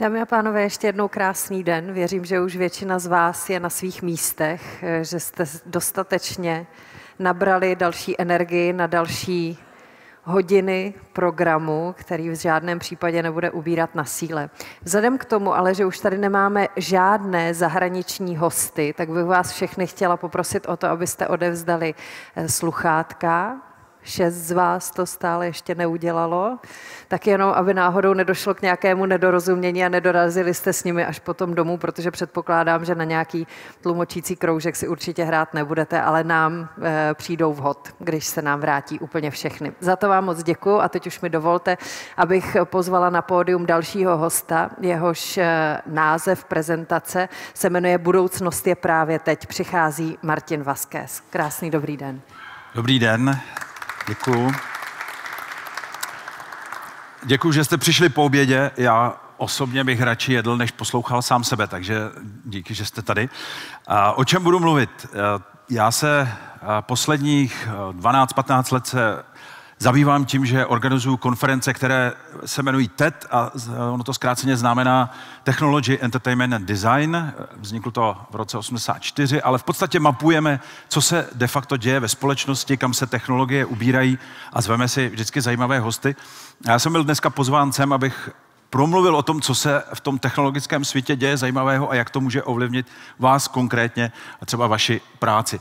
Dámy a pánové, ještě jednou krásný den. Věřím, že už většina z vás je na svých místech, eh, že jste dostatečně nabrali další energii na další hodiny programu, který v žádném případě nebude ubírat na síle. Vzhledem k tomu ale, že už tady nemáme žádné zahraniční hosty, tak bych vás všechny chtěla poprosit o to, abyste odevzdali eh, sluchátka, šest z vás to stále ještě neudělalo, tak jenom, aby náhodou nedošlo k nějakému nedorozumění a nedorazili jste s nimi až potom domů, protože předpokládám, že na nějaký tlumočící kroužek si určitě hrát nebudete, ale nám e, přijdou vhod, když se nám vrátí úplně všechny. Za to vám moc děkuji a teď už mi dovolte, abych pozvala na pódium dalšího hosta, jehož eh, název prezentace se jmenuje Budoucnost je právě teď. Přichází Martin Vaskes. Krásný dobrý den. Dobrý den. Děkuju. Děkuju, že jste přišli po obědě. Já osobně bych radši jedl, než poslouchal sám sebe, takže díky, že jste tady. O čem budu mluvit? Já se posledních 12-15 let se zabývám tím, že organizuju konference, které se jmenují TED a ono to zkráceně znamená Technology, Entertainment and Design. Vzniklo to v roce 84, ale v podstatě mapujeme, co se de facto děje ve společnosti, kam se technologie ubírají a zveme si vždycky zajímavé hosty. Já jsem byl dneska pozván sem, abych promluvil o tom, co se v tom technologickém světě děje zajímavého a jak to může ovlivnit vás konkrétně a třeba vaši práci.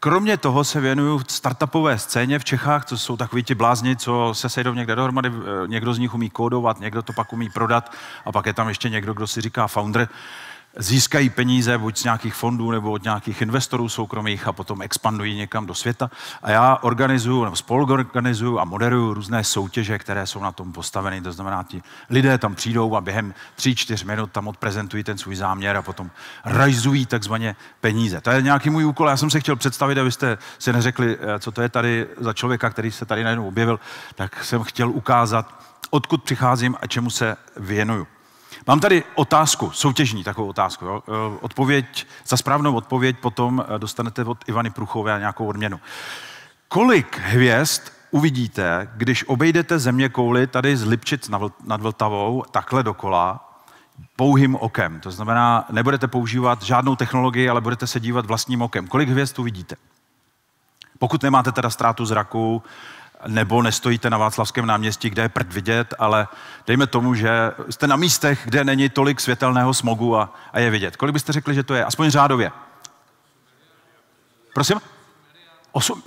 Kromě toho se věnuju startupové scéně v Čechách, co jsou takový ti blázni, co se sejdou někde dohromady, eh, někdo z nich umí kódovat, někdo to pak umí prodat a pak je tam ještě někdo, kdo si říká founder získají peníze buď z nějakých fondů nebo od nějakých investorů soukromých a potom expandují někam do světa. A já organizuju, nebo spoluorganizuju a moderuju různé soutěže, které jsou na tom postaveny. To znamená, ti lidé tam přijdou a během 3-4 minut tam odprezentují ten svůj záměr a potom rajzují takzvaně peníze. To je nějaký můj úkol. Já jsem se chtěl představit, abyste si neřekli, eh, co to je tady za člověka, který se tady najednou objevil, tak jsem chtěl ukázat, odkud přicházím a čemu se věnuju. Mám tady otázku, soutěžní takovou otázku. Jo? Eh, odpověď, za správnou odpověď potom eh, dostanete od Ivany Pruchové a nějakou odměnu. Kolik hvězd uvidíte, když obejdete země kouly tady z Lipčic nad Vltavou, takhle dokola, pouhým okem. To znamená, nebudete používat žádnou technologii, ale budete se dívat vlastním okem. Kolik hvězd uvidíte? Pokud nemáte teda ztrátu zraku, nebo nestojíte na Václavském náměstí, kde je prd vidět, ale dejme tomu, že jste na místech, kde není tolik světelného smogu a, a je vidět. Kolik byste řekli, že to je? Aspoň řádově. Prosím? Osm.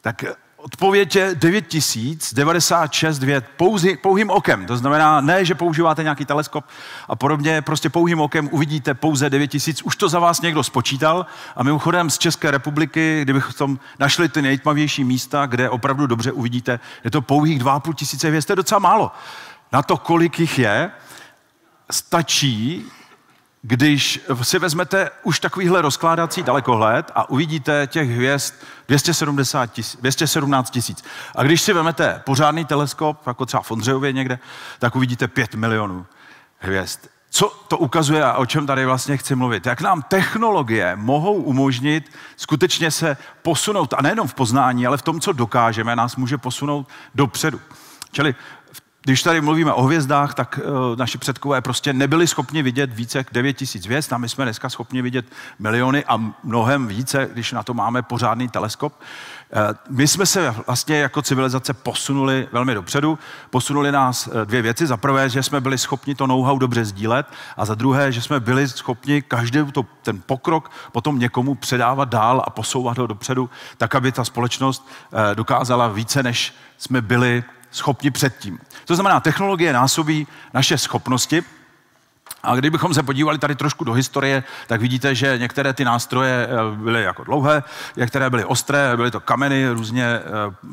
Tak odpověď je 9096 věd pouzi, pouhým okem. To znamená, ne, že používáte nějaký teleskop a podobně, prostě pouhým okem uvidíte pouze 9000. Už to za vás někdo spočítal a mimochodem z České republiky, kdybychom našli ty nejtmavější místa, kde opravdu dobře uvidíte, je to pouhých 2500 tisíce hvězd, to je docela málo. Na to, kolik jich je, stačí když si vezmete už takovýhle rozkládací dalekohled a uvidíte těch hvězd 270 tis, 217 tisíc. A když si vezmete pořádný teleskop, jako třeba v Ondřejově někde, tak uvidíte 5 milionů hvězd. Co to ukazuje a o čem tady vlastně chci mluvit? Jak nám technologie mohou umožnit skutečně se posunout, a nejenom v poznání, ale v tom, co dokážeme, nás může posunout dopředu. Čili v když tady mluvíme o hvězdách, tak e, naši předkové prostě nebyli schopni vidět více jak 9 tisíc hvězd a my jsme dneska schopni vidět miliony a mnohem více, když na to máme pořádný teleskop. E, my jsme se vlastně jako civilizace posunuli velmi dopředu. Posunuli nás eh, dvě věci. Za prvé, že jsme byli schopni to know-how dobře sdílet a za druhé, že jsme byli schopni každý to, ten pokrok potom někomu předávat dál a posouvat ho dopředu, tak, aby ta společnost e, dokázala více, než jsme byli schopni předtím. To znamená, technologie násobí naše schopnosti, a kdybychom se podívali tady trošku do historie, tak vidíte, že některé ty nástroje eh, byly jako dlouhé, některé byly ostré, byly to kameny, různě eh,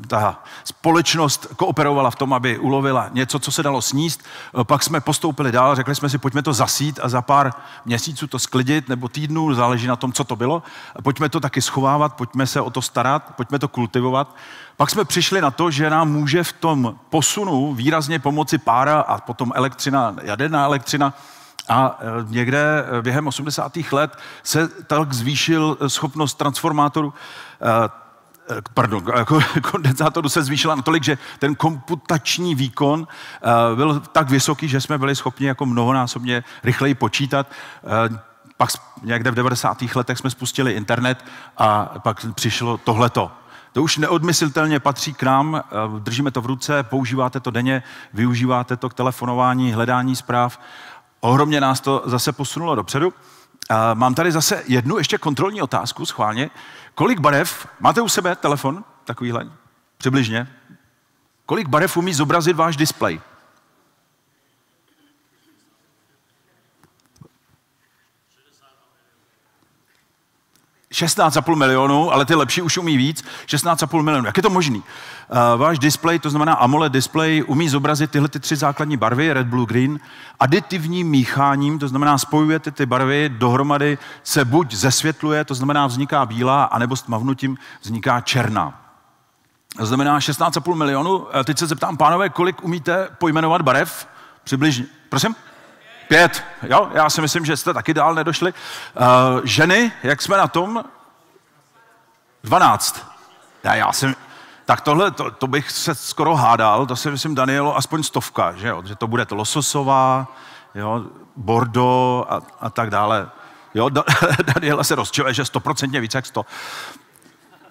ta společnost kooperovala v tom, aby ulovila něco, co se dalo sníst. Eh, pak jsme postoupili dál, řekli jsme si, pojďme to zasít a za pár měsíců to sklidit nebo týdnů, záleží na tom, co to bylo. Pojďme to taky schovávat, pojďme se o to starat, pojďme to kultivovat. Pak jsme přišli na to, že nám může v tom posunu výrazně pomoci pára a potom elektřina, jaderná elektřina, a e, někde e, během 80. let se tak zvýšil e, schopnost transformátoru pardon, jako kondenzátoru se zvýšila natolik, že ten komputační výkon byl tak vysoký, že jsme byli schopni jako mnohonásobně rychleji počítat. Pak někde v 90. letech jsme spustili internet a pak přišlo tohleto. To už neodmyslitelně patří k nám, držíme to v ruce, používáte to denně, využíváte to k telefonování, hledání zpráv Ohromně nás to zase posunulo dopředu. A mám tady zase jednu ještě kontrolní otázku, schválně. Kolik barev, máte u sebe telefon takovýhle? Přibližně. Kolik barev umí zobrazit váš displej? 16,5 milionů, ale ty lepší už umí víc, 16,5 milionů. Jak je to možný? Eh, váš display, to znamená AMOLED display, umí zobrazit tyhle ty tři základní barvy, red, blue, green, aditivním mícháním, to znamená spojujete ty barvy dohromady, se buď zesvětluje, to znamená vzniká bílá, anebo stmavnutím vzniká černá. To znamená 16,5 milionů. Eh, teď se zeptám, pánové, kolik umíte pojmenovat barev? Přibližně. Prosím? Pět, jo? Já si myslím, že jste taky dál nedošli. Uh, ženy, jak jsme na tom? Dvanáct. Já, já jsem... Tak tohle, to, to, bych se skoro hádal, to si myslím, Danielo, aspoň stovka, že jo? Že to bude to lososová, jo? Bordo a, a tak dále. Jo, Daniela se rozčiluje, že stoprocentně více, jak sto.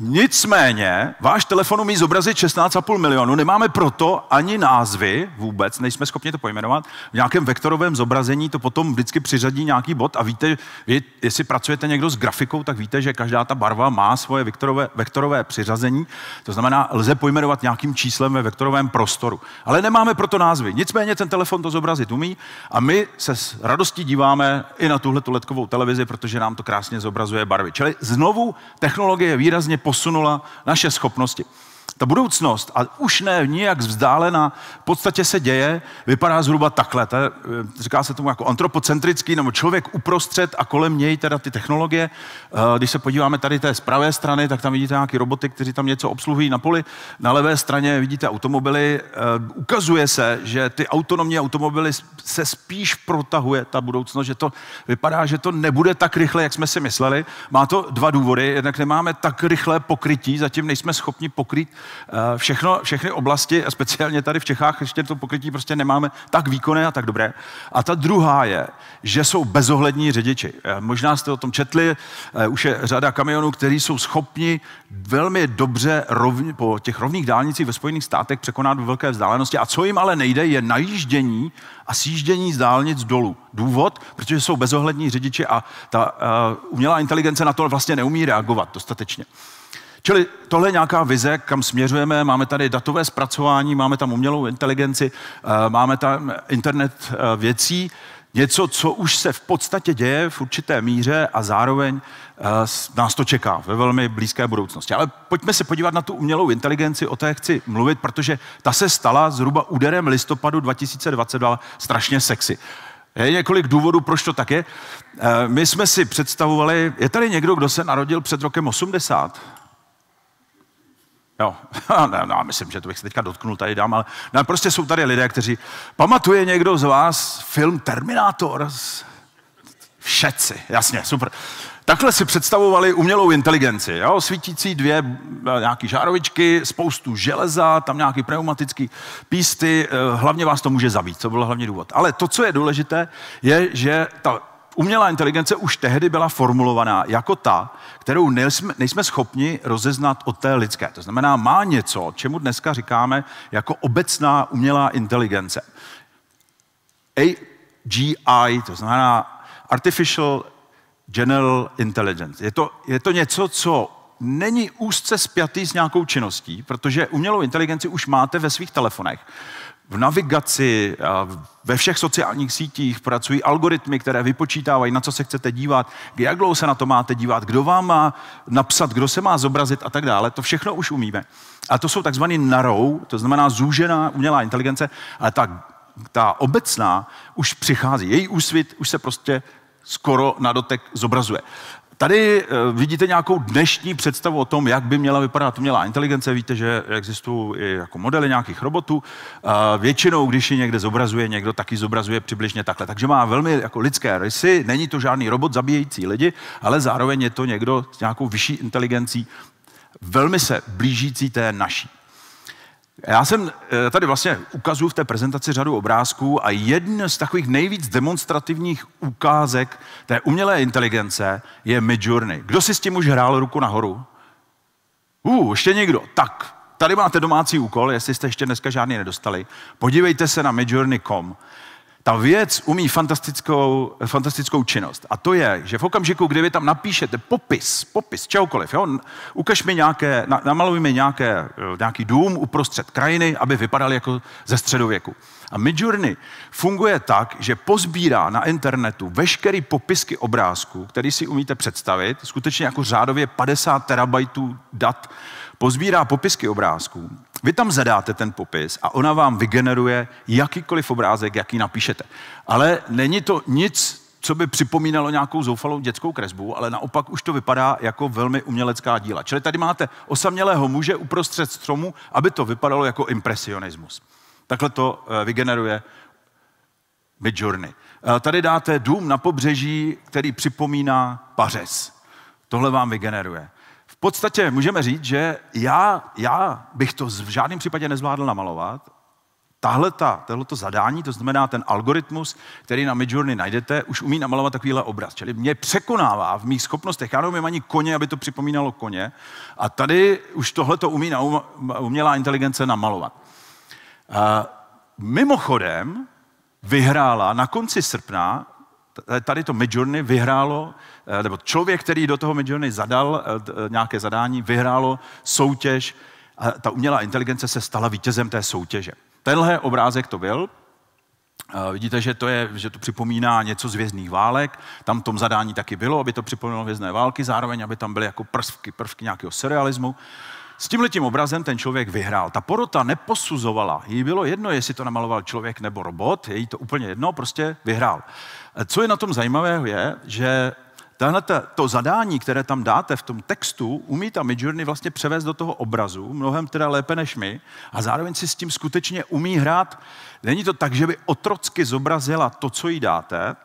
Nicméně, váš telefon umí zobrazit 16,5 milionu, nemáme proto ani názvy vůbec, nejsme schopni to pojmenovat. V nějakém vektorovém zobrazení to potom vždycky přiřadí nějaký bod a víte, vy, jestli pracujete někdo s grafikou, tak víte, že každá ta barva má svoje vektorové, vektorové přiřazení, to znamená, lze pojmenovat nějakým číslem ve vektorovém prostoru. Ale nemáme proto názvy. Nicméně ten telefon to zobrazit umí a my se s radostí díváme i na tuhle letkovou televizi, protože nám to krásně zobrazuje barvy. Čili znovu technologie je výrazně posunula naše schopnosti. Ta budoucnost, a už ne nijak vzdálená, v podstatě se děje, vypadá zhruba takhle. To je, eh, říká se tomu jako antropocentrický, nebo člověk uprostřed a kolem něj teda ty technologie. Eh, když se podíváme tady té z pravé strany, tak tam vidíte nějaké roboty, kteří tam něco obsluhují na poli. Na levé straně vidíte automobily. Eh, ukazuje se, že ty autonomní automobily se spíš protahuje ta budoucnost, že to vypadá, že to nebude tak rychle, jak jsme si mysleli. Má to dva důvody. Jednak nemáme tak rychlé pokrytí, zatím nejsme schopni pokrýt Eh, všechno, všechny oblasti, a speciálně tady v Čechách, ještě to pokrytí prostě nemáme tak výkonné a tak dobré. A ta druhá je, že jsou bezohlední řidiči. Eh, možná jste o tom četli, eh, už je řada kamionů, kteří jsou schopni velmi dobře rovn, po těch rovných dálnicích ve Spojených státech překonat velké vzdálenosti. A co jim ale nejde, je najíždění a sjíždění z dálnic dolů. Důvod? Protože jsou bezohlední řidiči a ta uh, umělá inteligence na to vlastně neumí reagovat dostatečně. Čili tohle je nějaká vize, kam směřujeme. Máme tady datové zpracování, máme tam umělou inteligenci, eh, máme tam internet eh, věcí. Něco, co už se v podstatě děje v určité míře a zároveň eh, nás to čeká ve velmi blízké budoucnosti. Ale pojďme se podívat na tu umělou inteligenci, o té chci mluvit, protože ta se stala zhruba úderem listopadu 2022 strašně sexy. Je několik důvodů, proč to tak je. My jsme si představovali, je tady někdo, kdo se narodil před rokem 80? Jo, no, já myslím, že to bych se teďka dotknul tady dám, ale no, prostě jsou tady lidé, kteří... Pamatuje někdo z vás film Terminátor? Všetci, jasně, super. Takhle si představovali umělou inteligenci. Jo? Svítící dvě eh, nějaký žárovičky, spoustu železa, tam nějaký pneumatický písty. Eh, hlavně vás to může zabít, to byl hlavní důvod. Ale to, co je důležité, je, že ta umělá inteligence už tehdy byla formulovaná jako ta, kterou nejsme, nejsme schopni rozeznat od té lidské. To znamená, má něco, čemu dneska říkáme jako obecná umělá inteligence. AGI, to znamená Artificial General Intelligence. Je to, je to něco, co není úzce spjatý s nějakou činností, protože umělou inteligenci už máte ve svých telefonech v navigaci, ve všech sociálních sítích pracují algoritmy, které vypočítávají, na co se chcete dívat, jak dlouho se na to máte dívat, kdo vám má napsat, kdo se má zobrazit a tak dále. To všechno už umíme. A to jsou takzvané narou, to znamená zúžená umělá inteligence, ale ta, ta obecná už přichází. Její úsvit už se prostě skoro na dotek zobrazuje. Tady eh, vidíte nějakou dnešní představu o tom, jak by měla vypadat umělá inteligence. Víte, že existují i jako modely nějakých robotů. Eh, většinou, když ji někde zobrazuje někdo, taky zobrazuje přibližně takhle. Takže má velmi jako lidské rysy. Není to žádný robot zabíjející lidi, ale zároveň je to někdo s nějakou vyšší inteligencí, velmi se blížící té naší. Já jsem eh, tady vlastně ukazuju v té prezentaci řadu obrázků a jeden z takových nejvíc demonstrativních ukázek té umělé inteligence je Midjourney. Kdo si s tím už hrál ruku nahoru? Uh, ještě někdo. Tak, tady máte domácí úkol, jestli jste ještě dneska žádný nedostali. Podívejte se na midjourney.com. Ta věc umí fantastickou, fantastickou činnost. A to je, že v okamžiku, kdy vy tam napíšete popis, popis čehokoliv, jo, ukaž mi nějaké, namalujeme nějaké, eh, nějaký dům uprostřed krajiny, aby vypadal jako ze středověku. A Midjourney funguje tak, že pozbírá na internetu veškeré popisky obrázků, které si umíte představit, skutečně jako řádově 50 terabajtů dat pozbírá popisky obrázků. Vy tam zadáte ten popis a ona vám vygeneruje jakýkoliv obrázek, jaký napíšete. Ale není to nic, co by připomínalo nějakou zoufalou dětskou kresbu, ale naopak už to vypadá jako velmi umělecká díla. Čili tady máte osamělého muže uprostřed stromu, aby to vypadalo jako impresionismus. Takhle to eh, vygeneruje Midjourney. Eh, tady dáte dům na pobřeží, který připomíná pařez. Tohle vám vygeneruje podstatě můžeme říct, že já, já bych to v žádném případě nezvládl namalovat. Tahle ta, tohleto zadání, to znamená ten algoritmus, který na Midjourney najdete, už umí namalovat takovýhle obraz. Čili mě překonává v mých schopnostech. Já neumím ani koně, aby to připomínalo koně. A tady už tohleto umí na um, umělá inteligence namalovat. Uh, mimochodem, vyhrála na konci srpna tady to Midjourney vyhrálo, eh, nebo člověk, který do toho Midjourney zadal eh, eh, nějaké zadání, vyhrálo soutěž a ta umělá inteligence se stala vítězem té soutěže. Tenhle obrázek to byl, Vidíte, že to, je, že to připomíná něco z vězných válek. Tam v tom zadání taky bylo, aby to připomínalo vězné války, zároveň, aby tam byly jako prvky, prvky nějakého serialismu. S tím obrazem ten člověk vyhrál. Ta porota neposuzovala. Jí bylo jedno, jestli to namaloval člověk nebo robot, je jí to úplně jedno, prostě vyhrál. Co je na tom zajímavého je, že Tahle to zadání, které tam dáte v tom textu, umí ta Midjourney vlastně převést do toho obrazu, mnohem teda lépe než my, a zároveň si s tím skutečně umí hrát. Není to tak, že by otrocky zobrazila to, co jí dáte,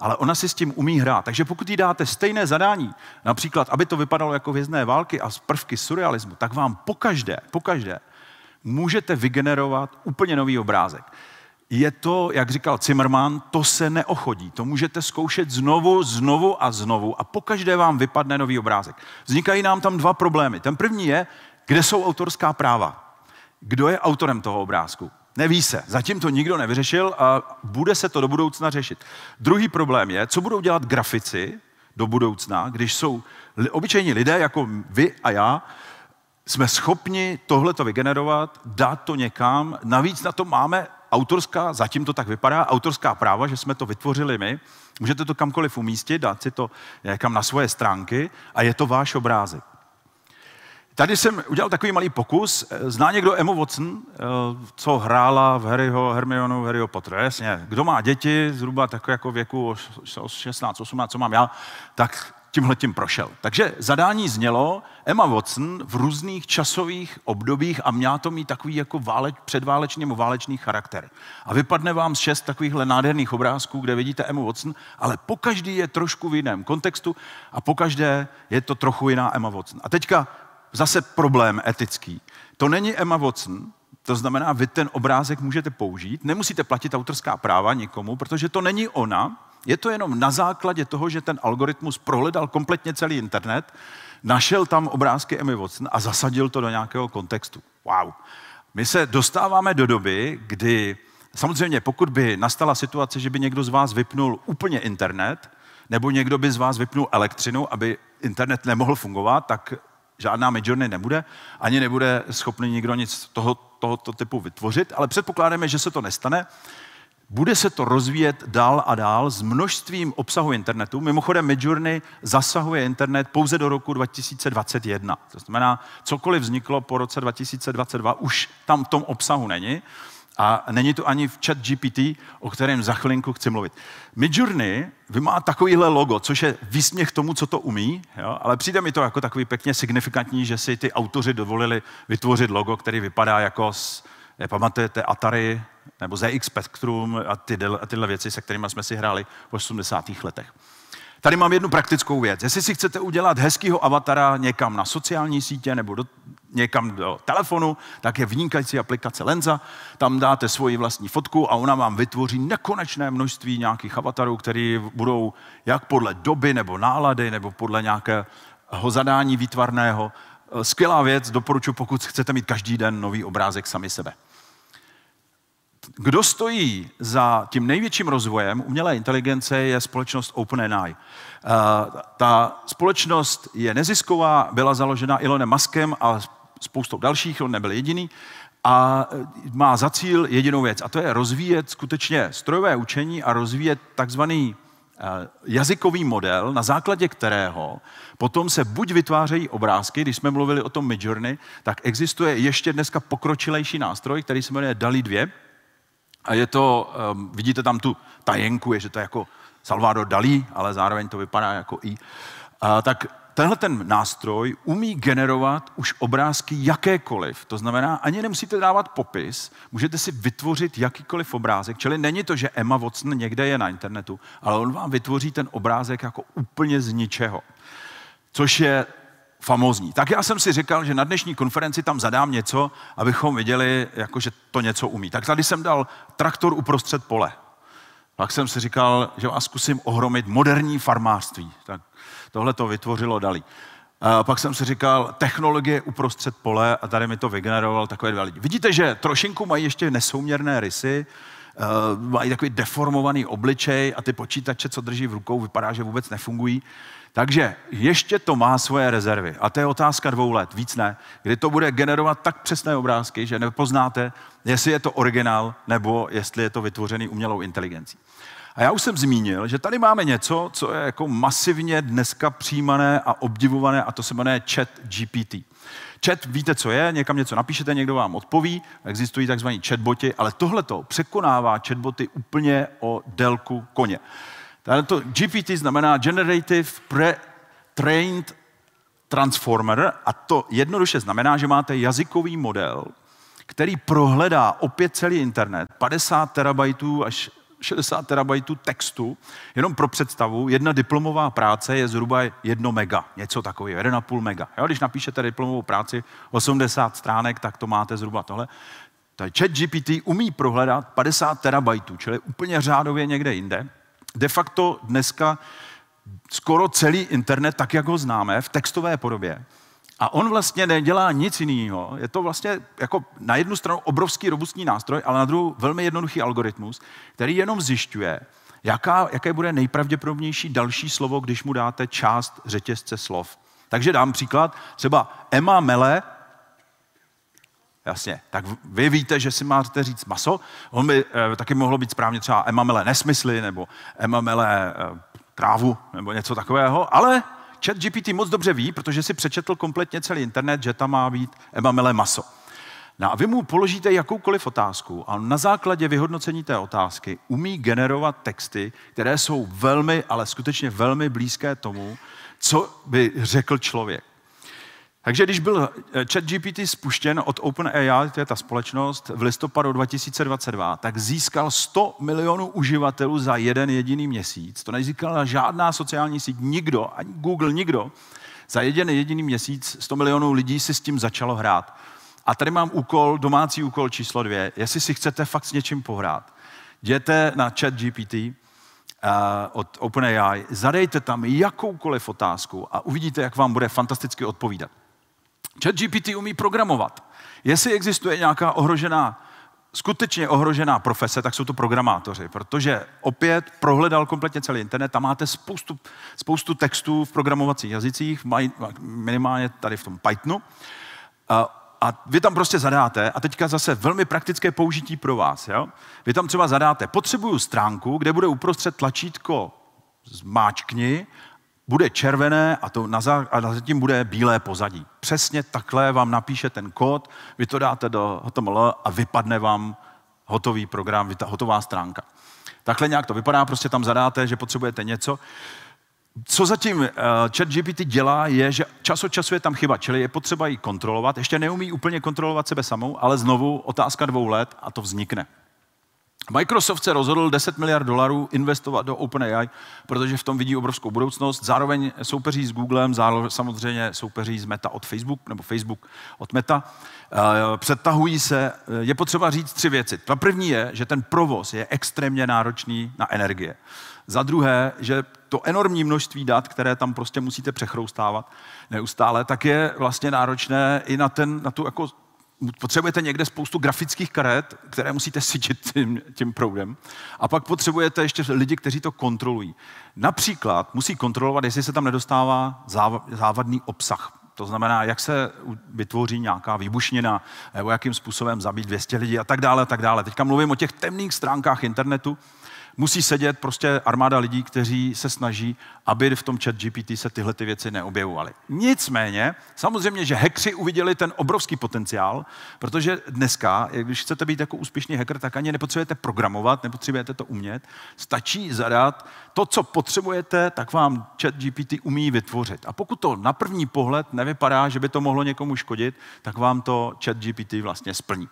ale ona si s tím umí hrát. Takže pokud jí dáte stejné zadání, například, aby to vypadalo jako vězné války a z prvky surrealismu, tak vám pokaždé, pokaždé můžete vygenerovat úplně nový obrázek je to, jak říkal Zimmerman, to se neochodí. To můžete zkoušet znovu, znovu a znovu a pokaždé vám vypadne nový obrázek. Vznikají nám tam dva problémy. Ten první je, kde jsou autorská práva. Kdo je autorem toho obrázku? Neví se. Zatím to nikdo nevyřešil a bude se to do budoucna řešit. Druhý problém je, co budou dělat grafici do budoucna, když jsou obyčejní lidé jako vy a já, jsme schopni tohleto vygenerovat, dát to někam. Navíc na to máme autorská, zatím to tak vypadá, autorská práva, že jsme to vytvořili my, můžete to kamkoliv umístit, dát si to někam na svoje stránky a je to váš obrázek. Tady jsem udělal takový malý pokus. Zná někdo Emu Watson, eh, co hrála v Harryho, Hermionu, v Harryho Potter? Jasně. Kdo má děti zhruba tak jako věku 16-18, co mám já, tak tímhle tím prošel. Takže zadání znělo, Emma Watson v různých časových obdobích a měla to mít takový jako váleč, předválečný nebo válečný charakter. A vypadne vám šest takovýchhle nádherných obrázků, kde vidíte Emma Watson, ale po každý je trošku v jiném kontextu a po každé je to trochu jiná Emma Watson. A teďka zase problém etický. To není Emma Watson, to znamená, vy ten obrázek můžete použít, nemusíte platit autorská práva nikomu, protože to není ona, je to jenom na základě toho, že ten algoritmus prohledal kompletně celý internet, našel tam obrázky Emmy Watson a zasadil to do nějakého kontextu. Wow. My se dostáváme do doby, kdy samozřejmě pokud by nastala situace, že by někdo z vás vypnul úplně internet, nebo někdo by z vás vypnul elektřinu, aby internet nemohl fungovat, tak žádná Midjourney nebude, ani nebude schopný nikdo nic toho, tohoto typu vytvořit, ale předpokládáme, že se to nestane bude se to rozvíjet dál a dál s množstvím obsahu internetu. Mimochodem Midjourney zasahuje internet pouze do roku 2021. To znamená, cokoliv vzniklo po roce 2022, už tam v tom obsahu není. A není to ani v chat GPT, o kterém za chvilinku chci mluvit. Midjourney má takovýhle logo, což je výsměch tomu, co to umí, jo? ale přijde mi to jako takový pěkně signifikantní, že si ty autoři dovolili vytvořit logo, který vypadá jako z, pamatujete Atari, nebo ZX Spectrum a, ty, a tyhle věci, se kterými jsme si hráli v 80. letech. Tady mám jednu praktickou věc. Jestli si chcete udělat hezkýho avatara někam na sociální sítě nebo do, někam do telefonu, tak je vynikající aplikace Lenza. Tam dáte svoji vlastní fotku a ona vám vytvoří nekonečné množství nějakých avatarů, které budou jak podle doby nebo nálady nebo podle nějakého zadání výtvarného. Skvělá věc, doporučuji, pokud chcete mít každý den nový obrázek sami sebe. Kdo stojí za tím největším rozvojem umělé inteligence je společnost OpenAI. Eh, ta společnost je nezisková, byla založena Elonem Muskem a spoustou dalších, on nebyl jediný, a eh, má za cíl jedinou věc, a to je rozvíjet skutečně strojové učení a rozvíjet takzvaný eh, jazykový model, na základě kterého potom se buď vytvářejí obrázky, když jsme mluvili o tom Midjourney, tak existuje ještě dneska pokročilejší nástroj, který se jmenuje DALI 2, a je to, um, vidíte tam tu tajenku, je, že to je jako Salvador Dalí, ale zároveň to vypadá jako I. A, tak tenhle ten nástroj umí generovat už obrázky jakékoliv. To znamená, ani nemusíte dávat popis, můžete si vytvořit jakýkoliv obrázek. Čili není to, že Emma Watson někde je na internetu, ale on vám vytvoří ten obrázek jako úplně z ničeho. Což je famozní. Tak já jsem si říkal, že na dnešní konferenci tam zadám něco, abychom viděli, jako, že to něco umí. Tak tady jsem dal traktor uprostřed pole. Pak jsem si říkal, že vás zkusím ohromit moderní farmářství. Tak tohle to vytvořilo Dalí. A pak jsem si říkal, technologie uprostřed pole a tady mi to vygeneroval takové dva lidi. Vidíte, že trošinku mají ještě nesouměrné rysy, eh, mají takový deformovaný obličej a ty počítače, co drží v rukou, vypadá, že vůbec nefungují. Takže ještě to má svoje rezervy. A to je otázka dvou let, víc ne, kdy to bude generovat tak přesné obrázky, že nepoznáte, jestli je to originál nebo jestli je to vytvořený umělou inteligencí. A já už jsem zmínil, že tady máme něco, co je jako masivně dneska přijímané a obdivované, a to se jmenuje chat GPT. Chat, víte, co je, někam něco napíšete, někdo vám odpoví, existují takzvaní chatboty, ale tohle to překonává chatboty úplně o délku koně. Tady to GPT znamená Generative Pre-Trained Transformer a to jednoduše znamená, že máte jazykový model, který prohledá opět celý internet, 50 terabajtů až 60 terabajtů textu. Jenom pro představu, jedna diplomová práce je zhruba 1 mega, něco takového, 1,5 mega. Jo, když napíšete diplomovou práci 80 stránek, tak to máte zhruba tohle. Tady chat GPT umí prohledat 50 terabajtů, čili úplně řádově někde jinde de facto dneska skoro celý internet, tak jak ho známe, v textové podobě. A on vlastně nedělá nic jiného. Je to vlastně jako na jednu stranu obrovský robustní nástroj, ale na druhou velmi jednoduchý algoritmus, který jenom zjišťuje, jaká, jaké bude nejpravděpodobnější další slovo, když mu dáte část řetězce slov. Takže dám příklad, třeba Emma Mele Jasně. Tak vy víte, že si máte říct maso. On by e, taky mohlo být správně třeba emamele nesmysly nebo emamele e, eh, trávu nebo něco takového, ale chat GPT moc dobře ví, protože si přečetl kompletně celý internet, že tam má být emamele maso. No a vy mu položíte jakoukoliv otázku a na základě vyhodnocení té otázky umí generovat texty, které jsou velmi, ale skutečně velmi blízké tomu, co by řekl člověk. Takže když byl eh, ChatGPT spuštěn od OpenAI, to je ta společnost, v listopadu 2022, tak získal 100 milionů uživatelů za jeden jediný měsíc. To nezískala žádná sociální síť, nikdo, ani Google, nikdo. Za jeden jediný měsíc 100 milionů lidí si s tím začalo hrát. A tady mám úkol, domácí úkol číslo dvě. Jestli si chcete fakt s něčím pohrát, jděte na ChatGPT, uh, od OpenAI, zadejte tam jakoukoliv otázku a uvidíte, jak vám bude fantasticky odpovídat. GPT umí programovat. Jestli existuje nějaká ohrožená, skutečně ohrožená profese, tak jsou to programátoři, protože opět prohledal kompletně celý internet, tam máte spoustu, spoustu textů v programovacích jazycích, minimálně tady v tom Pythonu. A, a vy tam prostě zadáte, a teďka zase velmi praktické použití pro vás, jo? vy tam třeba zadáte, potřebuju stránku, kde bude uprostřed tlačítko zmáčkni bude červené a, to na, za, a zatím bude bílé pozadí. Přesně takhle vám napíše ten kód, vy to dáte do HTML a vypadne vám hotový program, hotová stránka. Takhle nějak to vypadá, prostě tam zadáte, že potřebujete něco. Co zatím uh, ChatGPT dělá, je, že čas od času je tam chyba, čili je potřeba ji kontrolovat. Ještě neumí úplně kontrolovat sebe samou, ale znovu otázka dvou let a to vznikne. Microsoft se rozhodl 10 miliard dolarů investovat do OpenAI, protože v tom vidí obrovskou budoucnost. Zároveň soupeří s Googlem, zároveň samozřejmě soupeří z Meta od Facebook, nebo Facebook od Meta. Eh, Přetahují se, eh, je potřeba říct tři věci. Ta první je, že ten provoz je extrémně náročný na energie. Za druhé, že to enormní množství dat, které tam prostě musíte přechroustávat neustále, tak je vlastně náročné i na, ten, na tu jako potřebujete někde spoustu grafických karet, které musíte sičit tím, tím proudem. A pak potřebujete ještě lidi, kteří to kontrolují. Například musí kontrolovat, jestli se tam nedostává záv, závadný obsah. To znamená, jak se vytvoří nějaká výbušnina, nebo jakým způsobem zabít 200 lidí a tak dále, a tak dále. Teďka mluvím o těch temných stránkách internetu, musí sedět prostě armáda lidí, kteří se snaží, aby v tom chat GPT se tyhle ty věci neobjevovaly. Nicméně, samozřejmě, že hekři uviděli ten obrovský potenciál, protože dneska, když chcete být jako úspěšný hacker, tak ani nepotřebujete programovat, nepotřebujete to umět, stačí zadat to, co potřebujete, tak vám chat GPT umí vytvořit. A pokud to na první pohled nevypadá, že by to mohlo někomu škodit, tak vám to chat GPT vlastně splní.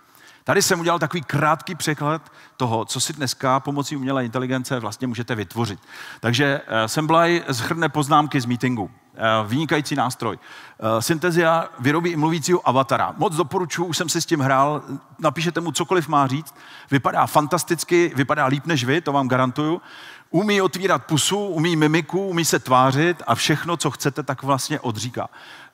Tady jsem udělal takový krátký překlad toho, co si dneska pomocí umělé inteligence vlastně můžete vytvořit. Takže eh, Semblaj zhrne poznámky z meetingu. Eh, vynikající nástroj. Eh, Syntezia vyrobí i mluvícího avatara. Moc doporučuji, už jsem si s tím hrál. Napíšete mu cokoliv má říct. Vypadá fantasticky, vypadá líp než vy, to vám garantuju. Umí otvírat pusu, umí mimiku, umí se tvářit a všechno, co chcete, tak vlastně odříká.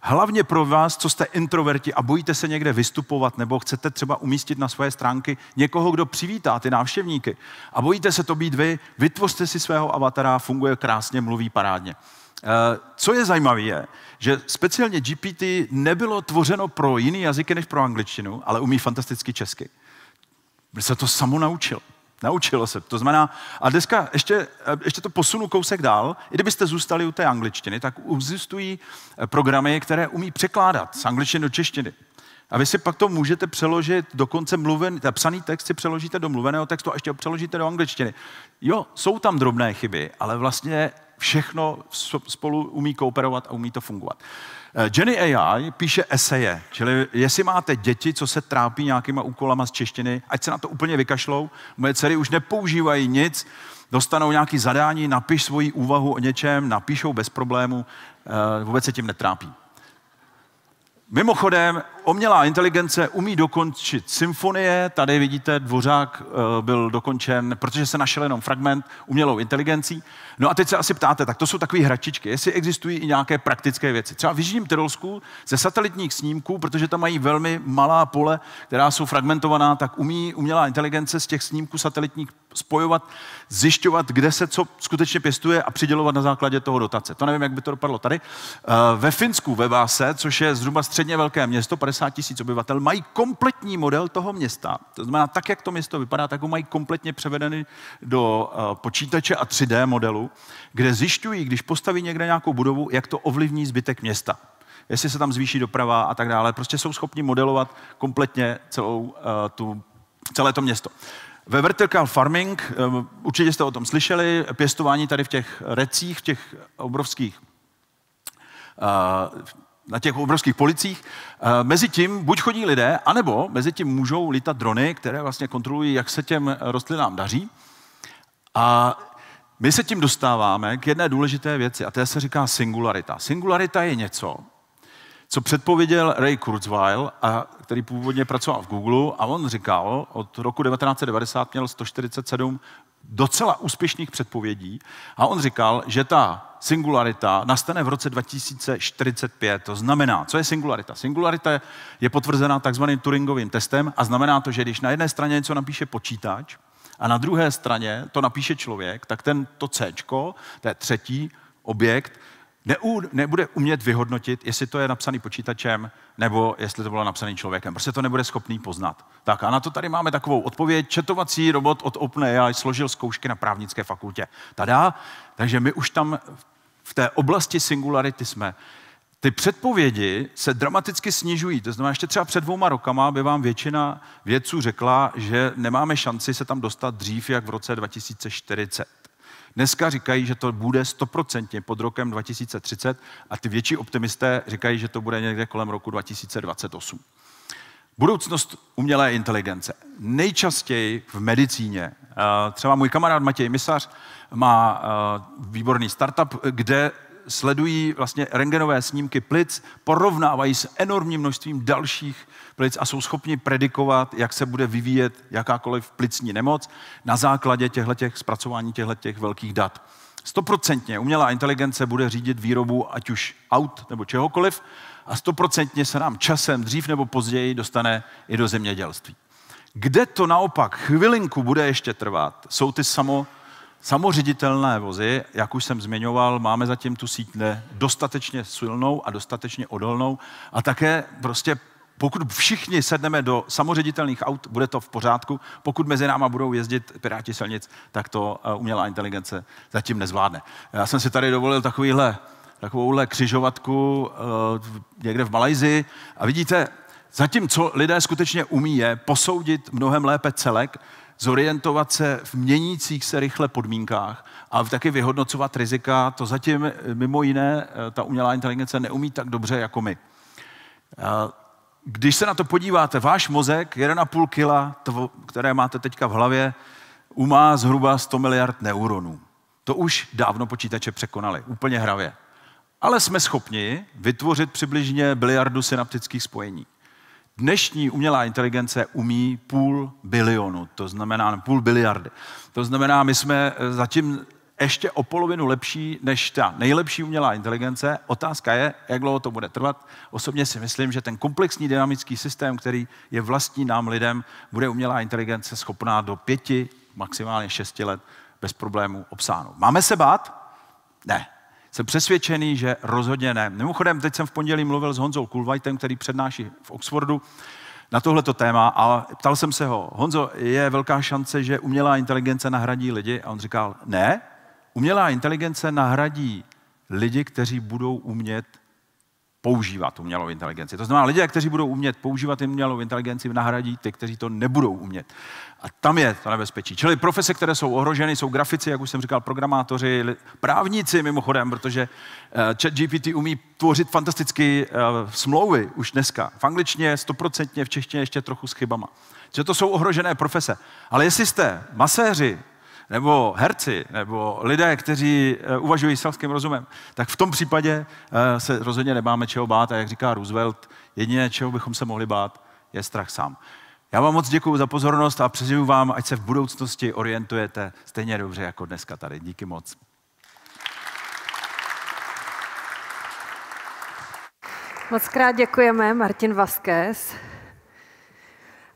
Hlavně pro vás, co jste introverti a bojíte se někde vystupovat, nebo chcete třeba umístit na své stránky někoho, kdo přivítá ty návštěvníky a bojíte se to být vy, vytvořte si svého avatara, funguje krásně, mluví parádně. Eh, co je zajímavé je, že speciálně GPT nebylo tvořeno pro jiný jazyky než pro angličtinu, ale umí fantasticky česky. Se to samo naučil. Naučilo se. To znamená, a dneska ještě, eh, ještě to posunu kousek dál. I kdybyste zůstali u té angličtiny, tak existují eh, programy, které umí překládat z angličtiny do češtiny. A vy si pak to můžete přeložit, dokonce mluven, psaný text si přeložíte do mluveného textu a ještě ho přeložíte do angličtiny. Jo, jsou tam drobné chyby, ale vlastně všechno spolu umí kooperovat a umí to fungovat. Eh, Jenny AI píše eseje, čili jestli máte děti, co se trápí nějakýma úkolama z češtiny, ať se na to úplně vykašlou, moje dcery už nepoužívají nic, dostanou nějaké zadání, napiš svoji úvahu o něčem, napíšou bez problému, eh, vůbec se tím netrápí. Mimochodem, umělá inteligence umí dokončit symfonie. Tady vidíte, Dvořák eh, byl dokončen, protože se našel jenom fragment umělou inteligencí. No a teď se asi ptáte, tak to jsou takové hračičky, jestli existují i nějaké praktické věci. Třeba v Jižním Tyrolsku ze satelitních snímků, protože tam mají velmi malá pole, která jsou fragmentovaná, tak umí umělá inteligence z těch snímků satelitních spojovat, zjišťovat, kde se co skutečně pěstuje a přidělovat na základě toho dotace. To nevím, jak by to dopadlo tady. Eh, ve Finsku, ve Váse, což je zhruba středně velké město, 50 tisíc obyvatel, mají kompletní model toho města. To znamená, tak, jak to město vypadá, tak ho mají kompletně převedeny do eh, počítače a 3D modelu, kde zjišťují, když postaví někde nějakou budovu, jak to ovlivní zbytek města jestli se tam zvýší doprava a tak dále. Prostě jsou schopni modelovat kompletně celou, eh, tu, celé to město. Ve vertical farming, eh, určitě jste o tom slyšeli, pěstování tady v těch recích, v těch obrovských na těch obrovských policích. Eh, mezi tím buď chodí lidé, anebo mezi tím můžou lítat drony, které vlastně kontrolují, jak se těm rostlinám daří. A my se tím dostáváme k jedné důležité věci, a to se říká singularita. Singularita je něco, co předpověděl Ray Kurzweil, a, který původně pracoval v Google, a on říkal, od roku 1990 měl 147 docela úspěšných předpovědí a on říkal, že ta singularita nastane v roce 2045. To znamená, co je singularita? Singularita je potvrzená takzvaným Turingovým testem a znamená to, že když na jedné straně něco napíše počítač a na druhé straně to napíše člověk, tak ten to C, to je třetí objekt, neú, nebude umět vyhodnotit, jestli to je napsaný počítačem, nebo jestli to bylo napsaný člověkem. Prostě to nebude schopný poznat. Tak a na to tady máme takovou odpověď. Četovací robot od OpenAI složil zkoušky na právnické fakultě. Tada, takže my už tam v té oblasti singularity jsme. Ty předpovědi se dramaticky snižují. To znamená, ještě třeba před dvouma rokama by vám většina vědců řekla, že nemáme šanci se tam dostat dřív, jak v roce 2040. Dneska říkají, že to bude stoprocentně pod rokem 2030 a ty větší optimisté říkají, že to bude někde kolem roku 2028. Budoucnost umělé inteligence. Nejčastěji v medicíně. Eh, třeba můj kamarád Matěj Misař má eh, výborný startup, kde sledují vlastně rengenové snímky plic, porovnávají s enormním množstvím dalších plic a jsou schopni predikovat, jak se bude vyvíjet jakákoliv plicní nemoc na základě těchto zpracování těchto velkých dat. Stoprocentně umělá inteligence bude řídit výrobu ať už aut nebo čehokoliv a stoprocentně se nám časem dřív nebo později dostane i do zemědělství. Kde to naopak chvilinku bude ještě trvat, jsou ty samo Samoředitelné vozy, jak už jsem zmiňoval, máme zatím tu síť ne, dostatečně silnou a dostatečně odolnou a také prostě pokud všichni sedneme do samoředitelných aut, bude to v pořádku. Pokud mezi náma budou jezdit piráti silnic, tak to eh, umělá inteligence zatím nezvládne. Já jsem si tady dovolil takovýhle, takovouhle křižovatku eh, někde v Malajzi. a vidíte, zatímco lidé skutečně umí je posoudit mnohem lépe celek, zorientovat se v měnících se rychle podmínkách a taky vyhodnocovat rizika. To zatím eh, mimo jiné eh, ta umělá inteligence neumí tak dobře jako my. Eh, když se na to podíváte, váš mozek, 1,5 kila, které máte teďka v hlavě, umá zhruba 100 miliard neuronů. To už dávno počítače překonali, úplně hravě. Ale jsme schopni vytvořit přibližně biliardu synaptických spojení. Dnešní umělá inteligence umí půl bilionu, to znamená půl biliardy. To znamená, my jsme eh, zatím ještě o polovinu lepší než ta nejlepší umělá inteligence. Otázka je, jak dlouho to bude trvat. Osobně si myslím, že ten komplexní dynamický systém, který je vlastní nám lidem, bude umělá inteligence schopná do pěti, maximálně šesti let bez problémů obsáhnout. Máme se bát? Ne, jsem přesvědčený, že rozhodně ne. Mimochodem, teď jsem v pondělí mluvil s Honzou Kulvajtem, který přednáší v Oxfordu na tohleto téma a ptal jsem se ho, Honzo, je velká šance, že umělá inteligence nahradí lidi? A on říkal, ne, umělá inteligence nahradí lidi, kteří budou umět používat umělou inteligenci. To znamená, lidé, kteří budou umět používat umělou inteligenci, nahradí ty, kteří to nebudou umět. A tam je to nebezpečí. Čili profese, které jsou ohroženy, jsou grafici, jak už jsem říkal, programátoři, právníci mimochodem, protože eh, ChatGPT umí tvořit fantastické eh, smlouvy už dneska. V angličtině stoprocentně, v češtině ještě trochu s chybama. Že to jsou ohrožené profese. Ale jestli jste maséři, nebo herci, nebo lidé, kteří eh, uvažují selským rozumem, tak v tom případě eh, se rozhodně nemáme čeho bát a jak říká Roosevelt, jediné, čeho bychom se mohli bát, je strach sám. Já vám moc děkuji za pozornost a přeji vám, ať se v budoucnosti orientujete stejně dobře jako dneska tady. Díky moc. Moc krát děkujeme, Martin Vaskes.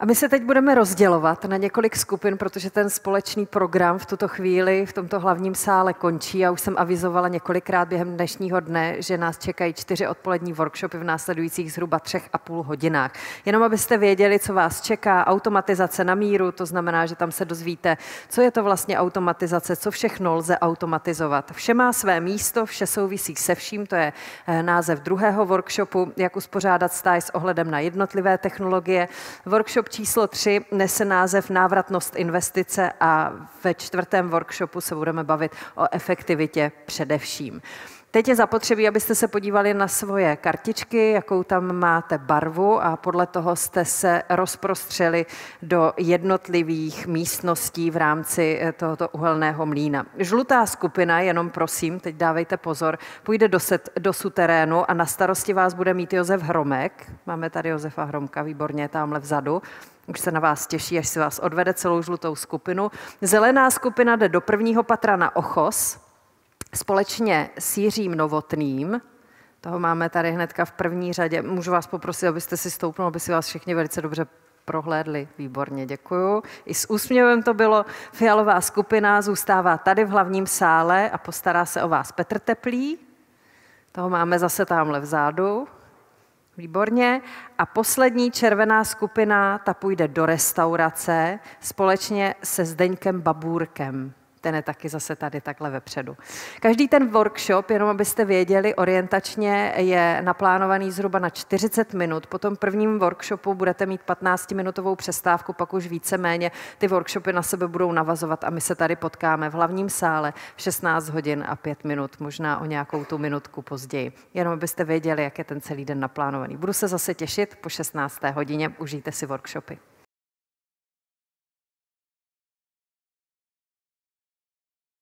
A my se teď budeme rozdělovat na několik skupin, protože ten společný program v tuto chvíli v tomto hlavním sále končí. Já už jsem avizovala několikrát během dnešního dne, že nás čekají čtyři odpolední workshopy v následujících zhruba třech a půl hodinách. Jenom abyste věděli, co vás čeká, automatizace na míru, to znamená, že tam se dozvíte, co je to vlastně automatizace, co všechno lze automatizovat. Vše má své místo, vše souvisí se vším, to je eh, název druhého workshopu, jak uspořádat stáj s ohledem na jednotlivé technologie. Workshop Workshop číslo 3 nese název Návratnost investice a ve čtvrtém workshopu se budeme bavit o efektivitě především. Teď je zapotřebí, abyste se podívali na svoje kartičky, jakou tam máte barvu a podle toho jste se rozprostřeli do jednotlivých místností v rámci eh, tohoto uhelného mlína. Žlutá skupina, jenom prosím, teď dávejte pozor, půjde do, set, do suterénu a na starosti vás bude mít Josef Hromek. Máme tady Josefa Hromka, výborně, tamhle vzadu už se na vás těší, až si vás odvede celou žlutou skupinu. Zelená skupina jde do prvního patra na Ochos, společně s Jiřím Novotným, toho máme tady hnedka v první řadě. Můžu vás poprosit, abyste si stoupnul, aby si vás všichni velice dobře prohlédli. Výborně, děkuju. I s úsměvem to bylo. Fialová skupina zůstává tady v hlavním sále a postará se o vás Petr Teplý. Toho máme zase tamhle vzadu. Výborně. A poslední červená skupina, ta půjde do restaurace společně se Zdeňkem Babůrkem je taky zase tady takhle vepředu. Každý ten workshop, jenom abyste věděli, orientačně je naplánovaný zhruba na 40 minut. Po tom prvním workshopu budete mít 15-minutovou přestávku, pak už víceméně ty workshopy na sebe budou navazovat a my se tady potkáme v hlavním sále v 16 hodin a 5 minut, možná o nějakou tu minutku později. Jenom abyste věděli, jak je ten celý den naplánovaný. Budu se zase těšit po 16. hodině, užijte si workshopy.